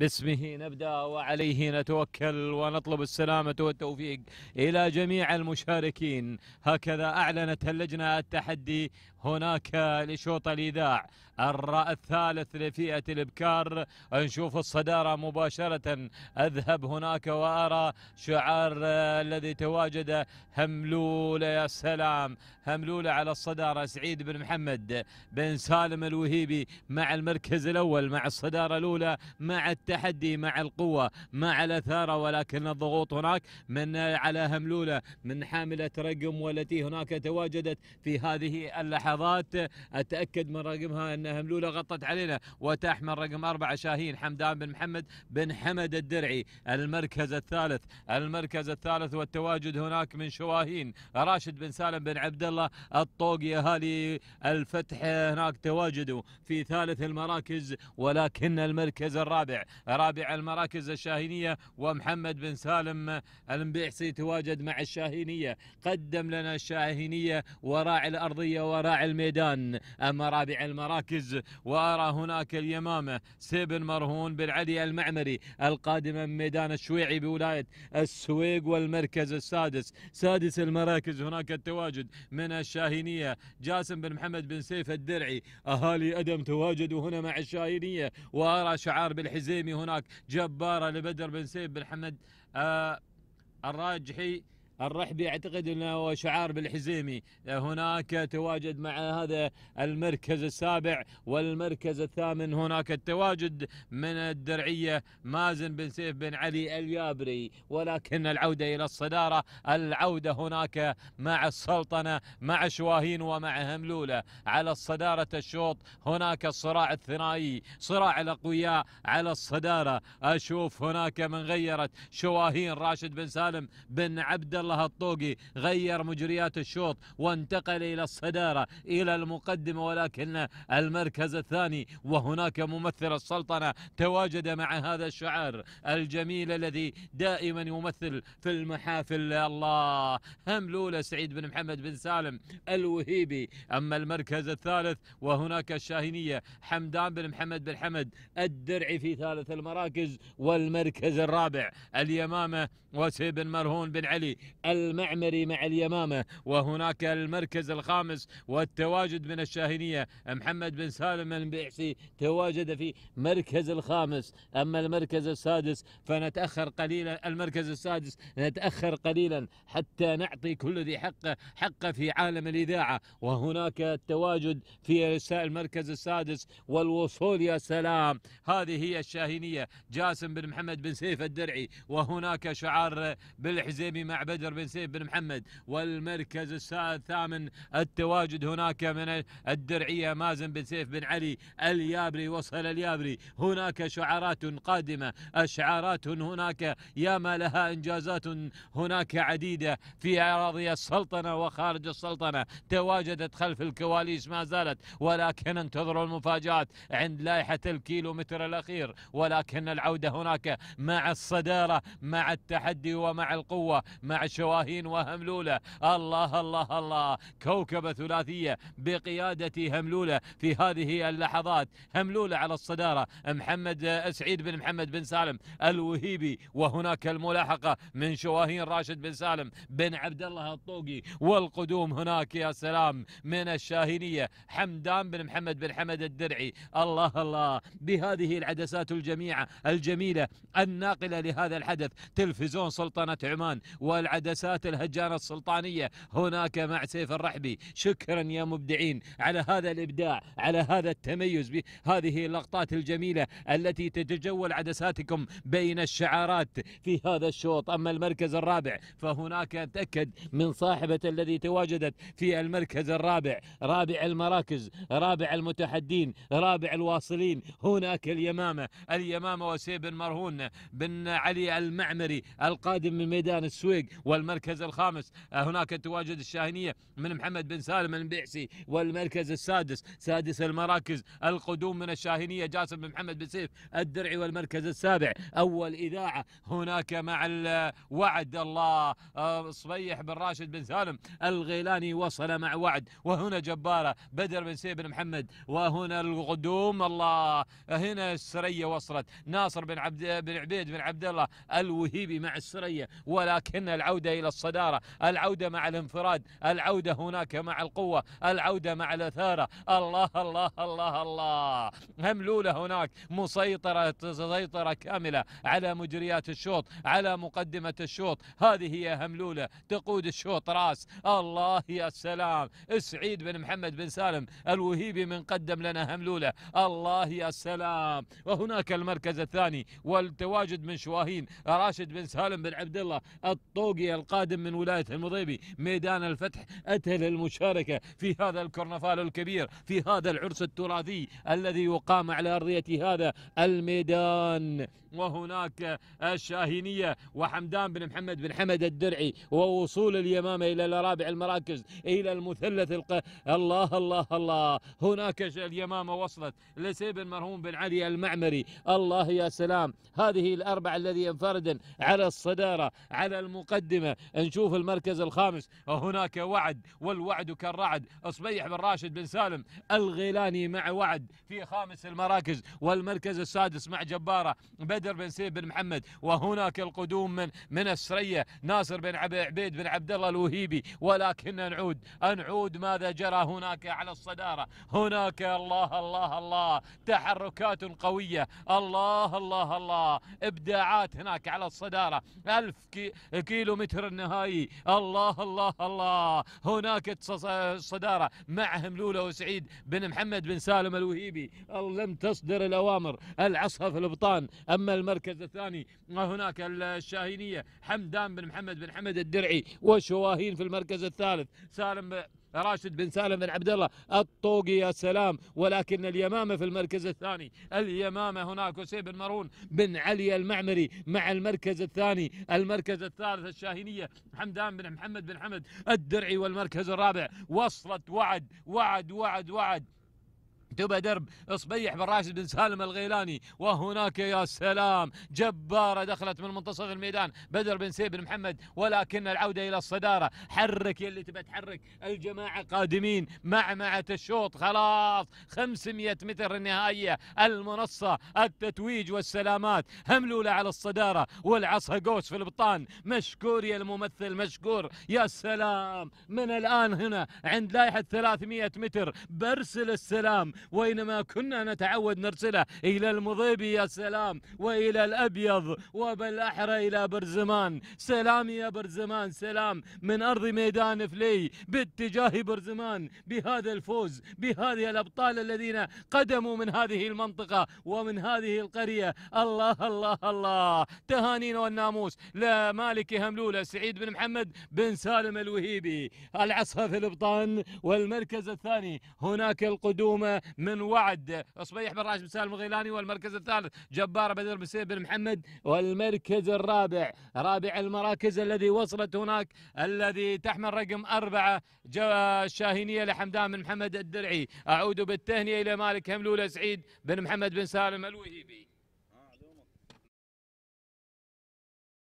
باسمه نبدا وعليه نتوكل ونطلب السلامه والتوفيق الى جميع المشاركين هكذا اعلنت اللجنه التحدي هناك لشوط الإيداع الراء الثالث لفئة الإبكار نشوف الصدارة مباشرة أذهب هناك وأرى شعار الذي تواجد هملولة يا سلام هملولة على الصدارة سعيد بن محمد بن سالم الوهيبي مع المركز الأول مع الصدارة الأولى مع التحدي مع القوة مع الأثارة ولكن الضغوط هناك من على هملولة من حاملة رقم والتي هناك تواجدت في هذه اللحظة لحظات اتاكد من رقمها انها ملوله غطت علينا وتحمل رقم اربعه شاهين حمدان بن محمد بن حمد الدرعي المركز الثالث المركز الثالث والتواجد هناك من شواهين راشد بن سالم بن عبد الله الطوقي اهالي الفتح هناك تواجدوا في ثالث المراكز ولكن المركز الرابع رابع المراكز الشاهينيه ومحمد بن سالم المبيحسي تواجد مع الشاهينيه قدم لنا الشاهينيه وراعي الارضيه وراعي الميدان أما رابع المراكز وأرى هناك اليمامة سيبن مرهون بن علي المعمري القادمة من ميدان الشويعي بولاية السويق والمركز السادس سادس المراكز هناك التواجد من الشاهينية جاسم بن محمد بن سيف الدرعي أهالي أدم تواجدوا هنا مع الشاهينية وأرى شعار بالحزيمي هناك جبارة لبدر بن سيف بن حمد آه الراجحي الرحبي اعتقد انه شعار بالحزيمي هناك تواجد مع هذا المركز السابع والمركز الثامن هناك التواجد من الدرعيه مازن بن سيف بن علي اليابري ولكن العوده الى الصداره العوده هناك مع السلطنه مع شواهين ومع هملوله على الصداره الشوط هناك الصراع الثنائي صراع الاقوياء على الصداره اشوف هناك من غيرت شواهين راشد بن سالم بن عبد الله الله الطوقي غير مجريات الشوط وانتقل إلى الصدارة إلى المقدمة ولكن المركز الثاني وهناك ممثل السلطنة تواجد مع هذا الشعار الجميل الذي دائما يمثل في المحافل الله هم لولا سعيد بن محمد بن سالم الوهيبي أما المركز الثالث وهناك الشاهينية حمدان بن محمد بن حمد الدرعي في ثالث المراكز والمركز الرابع اليمامة وسيب بن مرهون بن علي المعمري مع اليمامة وهناك المركز الخامس والتواجد من الشاهينية محمد بن سالم البيحسي تواجد في مركز الخامس أما المركز السادس فنتأخر قليلا المركز السادس نتأخر قليلا حتى نعطي كل ذي حقه حقه في عالم الإذاعة وهناك التواجد في المركز السادس والوصول يا سلام هذه هي الشاهينية جاسم بن محمد بن سيف الدرعي وهناك شعار بالحزيمي مع بدر الصغير بن سيف بن محمد والمركز الثامن التواجد هناك من الدرعية مازن بن سيف بن علي اليابري وصل اليابري هناك شعارات قادمة أشعارات هناك يا ما لها إنجازات هناك عديدة في أراضي السلطنة وخارج السلطنة تواجدت خلف الكواليس ما زالت ولكن انتظروا المفاجآت عند لائحة الكيلومتر الأخير ولكن العودة هناك مع الصدارة مع التحدي ومع القوة مع الش شواهين وهملولة الله الله الله كوكبة ثلاثية بقيادة هملولة في هذه اللحظات هملولة على الصدارة محمد آه، سعيد بن محمد بن سالم الوهيبي وهناك الملاحقة من شواهين راشد بن سالم بن عبد الله الطوقي والقدوم هناك يا سلام من الشاهينية حمدان بن محمد بن حمد الدرعي الله الله بهذه العدسات الجميعة الجميلة الناقلة لهذا الحدث تلفزيون سلطنة عمان والعدسات محادثات الهجانة السلطانية هناك مع سيف الرحبي شكرا يا مبدعين على هذا الإبداع على هذا التميز بهذه اللقطات الجميلة التي تتجول عدساتكم بين الشعارات في هذا الشوط أما المركز الرابع فهناك تأكد من صاحبة الذي تواجدت في المركز الرابع رابع المراكز رابع المتحدين رابع الواصلين هناك اليمامة اليمامة وسيف بن مرهون بن علي المعمري القادم من ميدان السويق وال والمركز الخامس آه، هناك تواجد الشاهنية من محمد بن سالم البيعسي والمركز السادس سادس المراكز القدوم من الشاهنية جاسم بن محمد بن سيف الدرعي والمركز السابع أول إذاعة هناك مع الوعد الله آه، صبيح بن راشد بن سالم الغيلاني وصل مع وعد وهنا جبارة بدر بن سيف بن محمد وهنا القدوم الله هنا السرية وصلت ناصر بن عبد بن عبيد بن عبد الله الوهيبي مع السرية ولكن العودة العودة إلى الصدارة العودة مع الانفراد العودة هناك مع القوة العودة مع الأثارة الله الله الله الله هملولة هناك مسيطرة سيطرة كاملة على مجريات الشوط على مقدمة الشوط هذه هي هملولة تقود الشوط راس الله يا سلام سعيد بن محمد بن سالم الوهيبي من قدم لنا هملولة الله يا سلام وهناك المركز الثاني والتواجد من شواهين راشد بن سالم بن عبد الله الطوقي القادم من ولاية المضيبي ميدان الفتح أتى للمشاركة في هذا الكرنفال الكبير في هذا العرس التراثي الذي يقام على أرضية هذا الميدان وهناك الشاهينية وحمدان بن محمد بن حمد الدرعي ووصول اليمامة إلى الرابع المراكز إلى المثلث الق... الله الله الله هناك اليمامة وصلت لسيب المرهوم بن علي المعمري الله يا سلام هذه الأربعة الذي ينفردا على الصدارة على المقدمة نشوف المركز الخامس هناك وعد والوعد كالرعد صبيح بن راشد بن سالم الغيلاني مع وعد في خامس المراكز والمركز السادس مع جبارة بدر بن سيف بن محمد وهناك القدوم من من السرية ناصر بن عبيد بن عبد الله الوهيبي ولكن نعود نعود ماذا جرى هناك على الصدارة هناك الله الله الله تحركات قوية الله الله الله إبداعات هناك على الصدارة ألف كيلو متر المتر النهائي الله الله الله هناك الصدارة مع هملولة وسعيد بن محمد بن سالم الوهيبي لم تصدر الأوامر العصا في الأبطان أما المركز الثاني هناك الشاهينية حمدان بن محمد بن حمد الدرعي وشواهين في المركز الثالث سالم راشد بن سالم بن عبد الله الطوقي يا سلام ولكن اليمامة في المركز الثاني اليمامة هناك وسيب بن مرون بن علي المعمري مع المركز الثاني المركز الثالث الشاهينية حمدان بن محمد بن حمد الدرعي والمركز الرابع وصلت وعد وعد وعد وعد تبى درب صبيح بن راشد بن سالم الغيلاني وهناك يا سلام جبارة دخلت من منتصف الميدان بدر بن سيب بن محمد ولكن العودة إلى الصدارة حرك يلي تبى تحرك الجماعة قادمين معمعة الشوط خلاص 500 متر النهائية المنصة التتويج والسلامات هملولة على الصدارة والعصا قوس في البطان مشكور يا الممثل مشكور يا سلام من الآن هنا عند لائحة 300 متر برسل السلام وإنما كنا نتعود نرسله إلى المضيب يا سلام وإلى الأبيض وبالأحرى إلى برزمان سلام يا برزمان سلام من أرض ميدان فلي باتجاه برزمان بهذا الفوز بهذه الأبطال الذين قدموا من هذه المنطقة ومن هذه القرية الله الله الله تهانينا والناموس لمالك هملولة سعيد بن محمد بن سالم الوهيبي العصا في الابطان والمركز الثاني هناك القدوم من وعد صبيح بن راشد بن سالم الغيلاني والمركز الثالث جبار بدر بن بن محمد والمركز الرابع رابع المراكز الذي وصلت هناك الذي تحمل رقم أربعة الشاهينية لحمدان بن محمد الدرعي أعود بالتهنئة إلى مالك هملولة سعيد بن محمد بن سالم الوهيبي